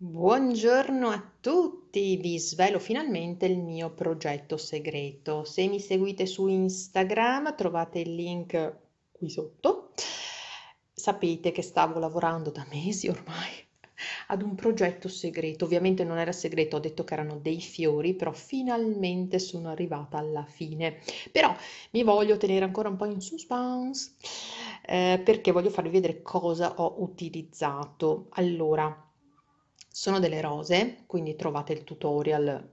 Buongiorno a tutti, vi svelo finalmente il mio progetto segreto. Se mi seguite su Instagram trovate il link qui sotto. Sapete che stavo lavorando da mesi ormai ad un progetto segreto. Ovviamente non era segreto, ho detto che erano dei fiori, però finalmente sono arrivata alla fine. Però mi voglio tenere ancora un po' in suspense eh, perché voglio farvi vedere cosa ho utilizzato. Allora, sono delle rose, quindi trovate il tutorial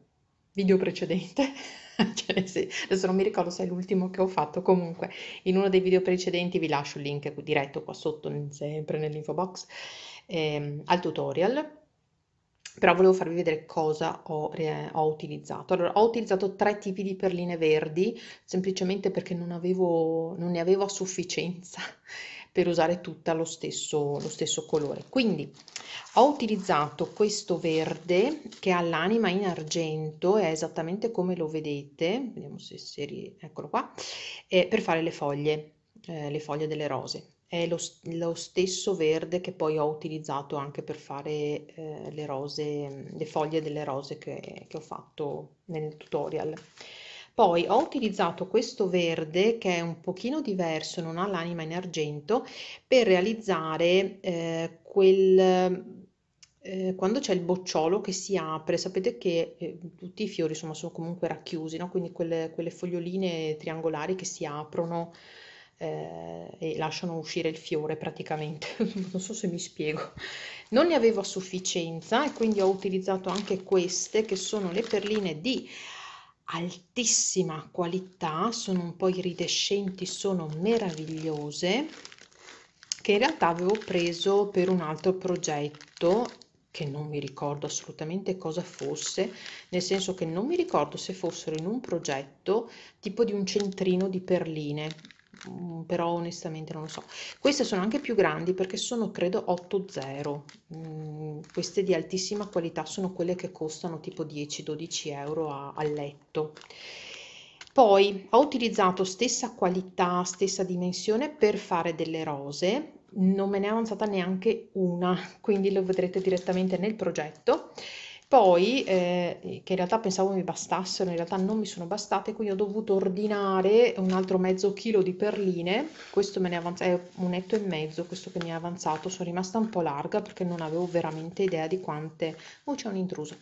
video precedente, cioè, sì, adesso non mi ricordo se è l'ultimo che ho fatto, comunque in uno dei video precedenti vi lascio il link diretto qua sotto, sempre nell'info box, ehm, al tutorial, però volevo farvi vedere cosa ho, eh, ho, utilizzato. Allora, ho utilizzato tre tipi di perline verdi, semplicemente perché non, avevo, non ne avevo a sufficienza per usare tutta lo stesso, lo stesso colore. Quindi ho utilizzato questo verde che ha l'anima in argento, è esattamente come lo vedete, vediamo se si... eccolo qua, eh, per fare le foglie, eh, le foglie delle rose. È lo, lo, stesso verde che poi ho utilizzato anche per fare eh, le rose, le foglie delle rose che, che ho fatto nel tutorial. Poi ho utilizzato questo verde che è un pochino diverso, non ha l'anima in argento, per realizzare eh, quel eh, quando c'è il bocciolo che si apre, sapete che eh, tutti i fiori insomma, sono comunque racchiusi, no? quindi quelle, quelle, foglioline triangolari che si aprono eh, e lasciano uscire il fiore praticamente. non so se mi spiego. Non ne avevo a sufficienza e quindi ho utilizzato anche queste che sono le perline di altissima qualità, sono un po' iridescenti, sono meravigliose, che in realtà avevo preso per un altro progetto che non mi ricordo assolutamente cosa fosse, nel senso che non mi ricordo se fossero in un progetto tipo di un centrino di perline, mm, però onestamente non lo so. Queste sono anche più grandi perché sono credo 8.0, 0 queste di altissima qualità sono quelle che costano tipo 10-12 euro a, a letto. Poi ho utilizzato stessa qualità, stessa dimensione per fare delle rose, non me ne è avanzata neanche una, quindi lo vedrete direttamente nel progetto. Poi, ehm, che in realtà pensavo mi bastassero, in realtà non mi sono bastate, quindi ho dovuto ordinare un altro mezzo chilo di perline, questo me ne avanza- è un etto e mezzo, questo che mi è avanzato, sono rimasta un po' larga perché non avevo veramente idea di quante... Oh, c'è un intruso!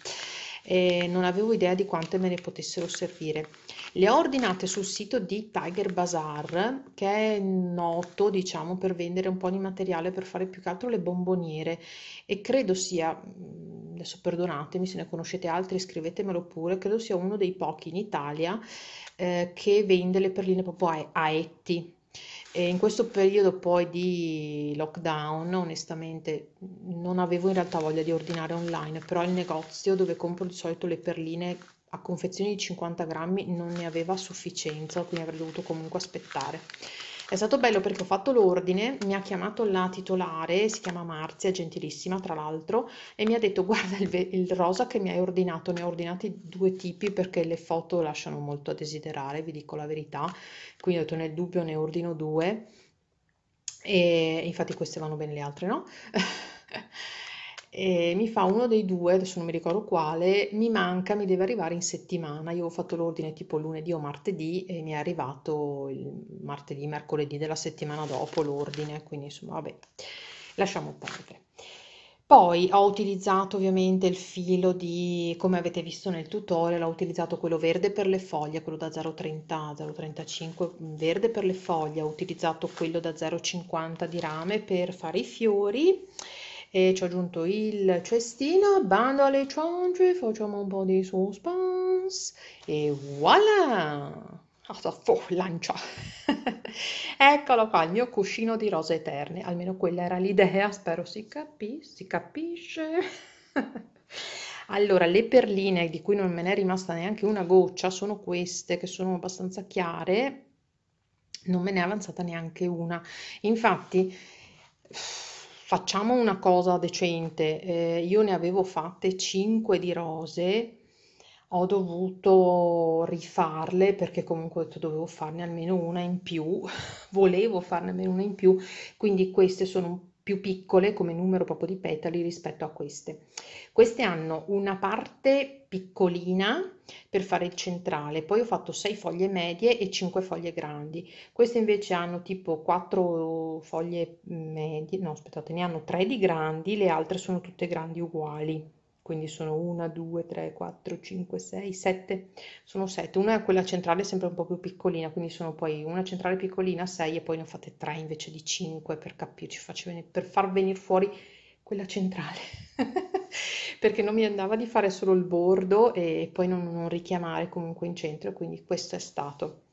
e non avevo idea di quante me ne potessero servire. Le ho ordinate sul sito di Tiger Bazaar, che è noto, diciamo, per vendere un po' di materiale per fare più che altro le bomboniere e credo sia mm, adesso perdonatemi se ne conoscete altri, scrivetemelo pure, credo sia uno dei pochi in Italia eh, che vende le perline proprio a, a etti, e in questo periodo poi di lockdown, onestamente, non avevo in realtà voglia di ordinare online, però il negozio dove compro di solito le perline a confezioni di 50 grammi non ne aveva a sufficienza, quindi avrei dovuto comunque aspettare. È stato bello perché ho fatto l'ordine, mi ha chiamato la titolare, si chiama Marzia, gentilissima tra l'altro, e mi ha detto guarda il, il rosa che mi hai ordinato, ne ho ordinati due tipi perché le foto lasciano molto a desiderare, vi dico la verità, quindi ho detto nel dubbio ne ordino due, e infatti queste vanno bene le altre no? e mi fa uno dei due, adesso non mi ricordo quale, mi manca, mi deve arrivare in settimana. Io ho fatto l'ordine tipo lunedì o martedì e mi è arrivato il martedì, mercoledì della settimana dopo l'ordine, quindi insomma vabbè, lasciamo perdere. Poi ho utilizzato ovviamente il filo di, come avete visto nel tutorial, ho utilizzato quello verde per le foglie, quello da 0,30, 0,35 verde per le foglie, ho utilizzato quello da 0,50 di rame per fare i fiori e ci ho aggiunto il cestino, bando alle ciance, facciamo un po' di suspense e voilà! Oh, lancia! Eccolo qua, il mio cuscino di rose eterne, almeno quella era l'idea, spero si, capi- si capisce. Allora, le perline di cui non me ne è rimasta neanche una goccia sono queste che sono abbastanza chiare, non me ne è avanzata neanche una. Infatti, facciamo una cosa decente. Eh, io ne avevo fatte 5 di rose, ho dovuto rifarle perché comunque dovevo farne almeno una in più, volevo farne almeno una in più, quindi queste sono un più piccole come numero proprio di petali rispetto a queste. Queste hanno una parte piccolina per fare il centrale, poi ho fatto 6 foglie medie e 5 foglie grandi. Queste invece hanno tipo 4 foglie medie, no aspettate, ne hanno 3 di grandi, le altre sono tutte grandi uguali quindi sono 1, 2, 3, 4, 5, 6, 7, sono 7, una è quella centrale sempre un po' più piccolina, quindi sono poi una centrale piccolina, 6 e poi ne ho fatte 3 invece di 5 per capirci, per far venire fuori quella centrale, perché non mi andava di fare solo il bordo e poi non, non richiamare comunque in centro, quindi questo è stato.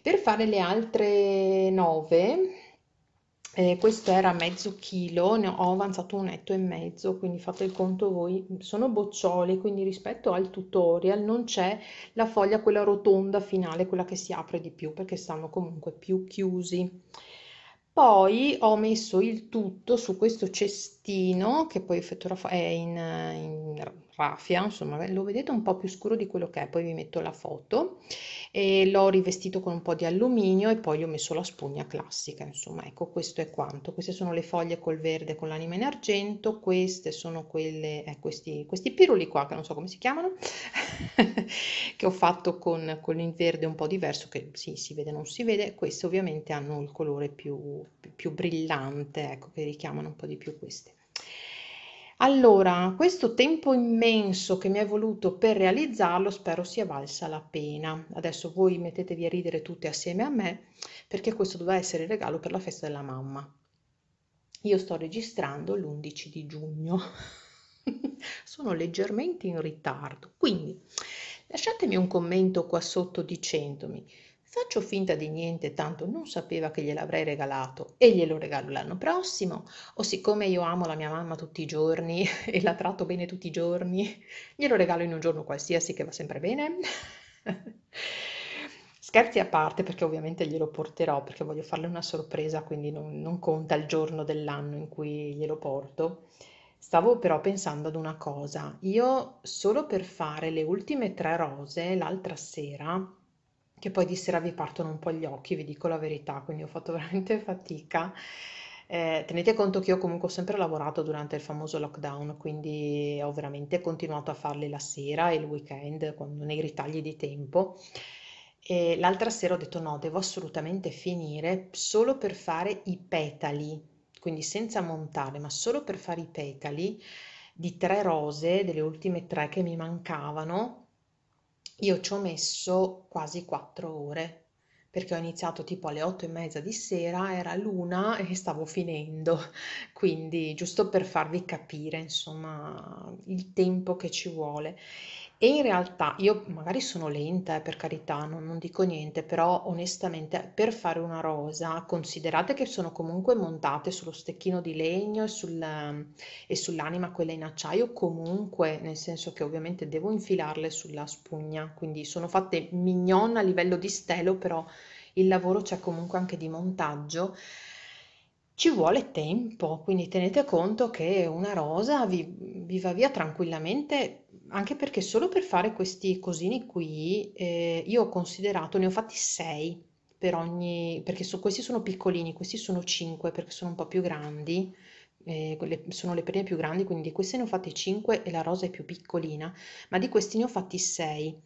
Per fare le altre 9 eh, questo era mezzo chilo, ne ho avanzato un etto e mezzo, quindi fate il conto voi, sono boccioli, quindi rispetto al tutorial non c'è la foglia quella rotonda finale, quella che si apre di più, perché stanno comunque più chiusi. Poi ho messo il tutto su questo cestino trattino che poi effettua è in, in raffia, insomma lo vedete un po' più scuro di quello che è, poi vi metto la foto e l'ho rivestito con un po' di alluminio e poi gli ho messo la spugna classica, insomma ecco questo è quanto, queste sono le foglie col verde con l'anima in argento, queste sono quelle, eh, questi, questi piruli qua che non so come si chiamano, che ho fatto con, con il verde un po' diverso che sì, si vede non si vede, queste ovviamente hanno il colore più, più brillante, ecco che richiamano un po' di più queste. Allora, questo tempo immenso che mi è voluto per realizzarlo spero sia valsa la pena. Adesso voi mettetevi a ridere tutte assieme a me perché questo doveva essere il regalo per la festa della mamma. Io sto registrando l'11 di giugno, sono leggermente in ritardo, quindi lasciatemi un commento qua sotto dicendomi faccio finta di niente, tanto non sapeva che gliel'avrei regalato e glielo regalo l'anno prossimo, o siccome io amo la mia mamma tutti i giorni e la tratto bene tutti i giorni, glielo regalo in un giorno qualsiasi che va sempre bene. Scherzi a parte perché ovviamente glielo porterò perché voglio farle una sorpresa, quindi non, non conta il giorno dell'anno in cui glielo porto. Stavo però pensando ad una cosa, io solo per fare le ultime tre rose l'altra sera che poi di sera vi partono un po' gli occhi, vi dico la verità, quindi ho fatto veramente fatica. Eh, tenete conto che io comunque ho sempre lavorato durante il famoso lockdown, quindi ho veramente continuato a farli la sera e il weekend quando, nei ritagli di tempo. E l'altra sera ho detto no, devo assolutamente finire solo per fare i petali, quindi senza montare, ma solo per fare i petali di tre rose, delle ultime tre che mi mancavano io ci ho messo quasi quattro ore, perché ho iniziato tipo alle otto e mezza di sera, era l'una e stavo finendo, quindi giusto per farvi capire, insomma, il tempo che ci vuole. E in realtà io magari sono lenta, eh, per carità, non, non dico niente, però onestamente per fare una rosa, considerate che sono comunque montate sullo stecchino di legno e, sul, e sull'anima quella in acciaio, comunque, nel senso che ovviamente devo infilarle sulla spugna, quindi sono fatte mignon a livello di stelo, però il lavoro c'è comunque anche di montaggio ci vuole tempo, quindi tenete conto che una rosa vi, vi va via tranquillamente anche perché solo per fare questi cosini qui eh, io ho considerato, ne ho fatti 6 per ogni, perché so, questi sono piccolini, questi sono 5 perché sono un po' più grandi, eh, le, sono le perine più grandi, quindi queste ne ho fatte 5 e la rosa è più piccolina, ma di questi ne ho fatti 6.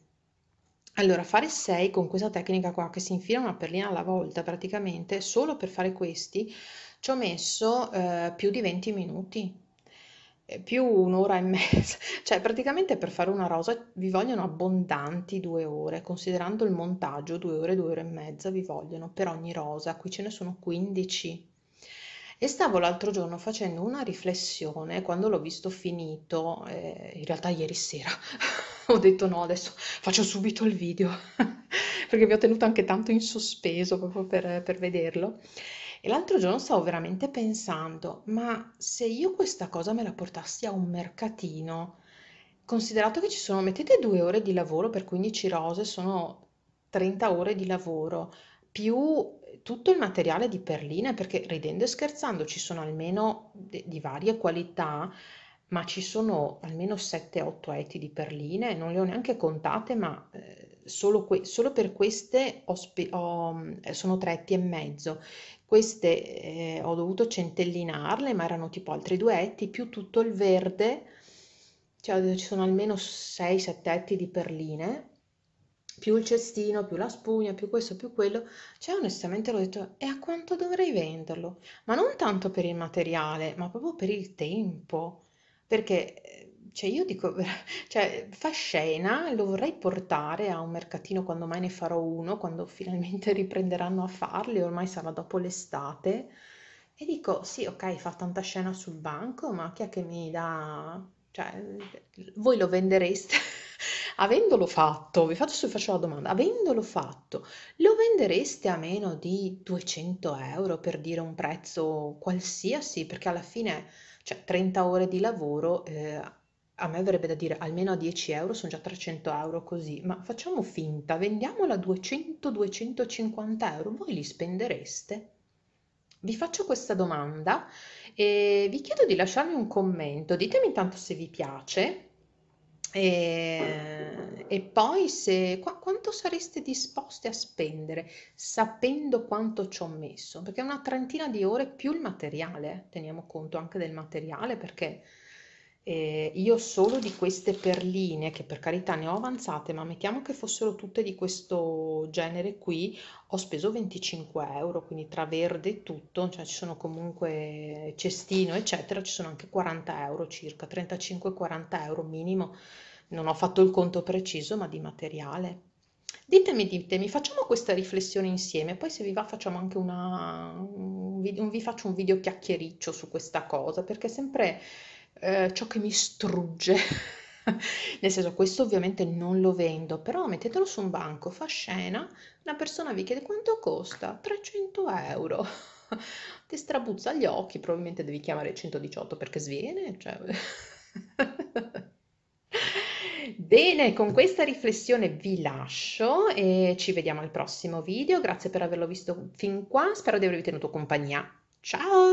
Allora, fare 6 con questa tecnica qua che si infila una perlina alla volta praticamente, solo per fare questi ci ho messo eh, più di 20 minuti, più un'ora e mezza, cioè praticamente per fare una rosa vi vogliono abbondanti due ore, considerando il montaggio due ore, due ore e mezza vi vogliono per ogni rosa, qui ce ne sono 15. E stavo l'altro giorno facendo una riflessione quando l'ho visto finito, eh, in realtà ieri sera ho detto no, adesso faccio subito il video, perché vi ho tenuto anche tanto in sospeso proprio per, per vederlo. E l'altro giorno stavo veramente pensando, ma se io questa cosa me la portassi a un mercatino, considerato che ci sono, mettete due ore di lavoro per 15 rose, sono 30 ore di lavoro, più tutto il materiale di perline, perché ridendo e scherzando ci sono almeno de- di varie qualità, ma ci sono almeno 7-8 eti di perline, non le ho neanche contate, ma eh, solo, que- solo per queste ho spe- eh, ho, sono tretti e mezzo. Queste eh, ho dovuto centellinarle, ma erano tipo altri due etti, più tutto il verde, cioè ci sono almeno 6-7 etti di perline, più il cestino, più la spugna, più questo, più quello, cioè onestamente l'ho detto, e a quanto dovrei venderlo? Ma non tanto per il materiale, ma proprio per il tempo, perché eh, cioè io dico, cioè, fa scena, lo vorrei portare a un mercatino quando mai ne farò uno, quando finalmente riprenderanno a farli, ormai sarà dopo l'estate. E dico, sì, ok, fa tanta scena sul banco, ma chi è che mi dà... Cioè, voi lo vendereste? avendolo fatto, vi faccio, faccio la domanda, avendolo fatto, lo vendereste a meno di 200 euro per dire un prezzo qualsiasi? Perché alla fine, cioè, 30 ore di lavoro... Eh, a me verrebbe da dire almeno a 10 euro sono già 300 euro così, ma facciamo finta, vendiamola a 200-250 euro, voi li spendereste? Vi faccio questa domanda e vi chiedo di lasciarmi un commento, ditemi intanto se vi piace e, e poi se, qu- quanto sareste disposti a spendere sapendo quanto ci ho messo, perché una trentina di ore più il materiale, teniamo conto anche del materiale perché eh, io solo di queste perline, che per carità ne ho avanzate, ma mettiamo che fossero tutte di questo genere qui, ho speso 25 euro, quindi tra verde e tutto, cioè ci sono comunque cestino, eccetera, ci sono anche 40 euro circa, 35-40 euro minimo, non ho fatto il conto preciso, ma di materiale. Ditemi, ditemi, facciamo questa riflessione insieme, poi se vi va facciamo anche una, un, vi faccio un video chiacchiericcio su questa cosa, perché sempre eh, ciò che mi strugge. Nel senso, questo ovviamente non lo vendo, però mettetelo su un banco, fa scena, una persona vi chiede quanto costa? 300 euro. Ti strabuzza gli occhi, probabilmente devi chiamare 118 perché sviene. Cioè... Bene, con questa riflessione vi lascio e ci vediamo al prossimo video. Grazie per averlo visto fin qua, spero di avervi tenuto compagnia. Ciao!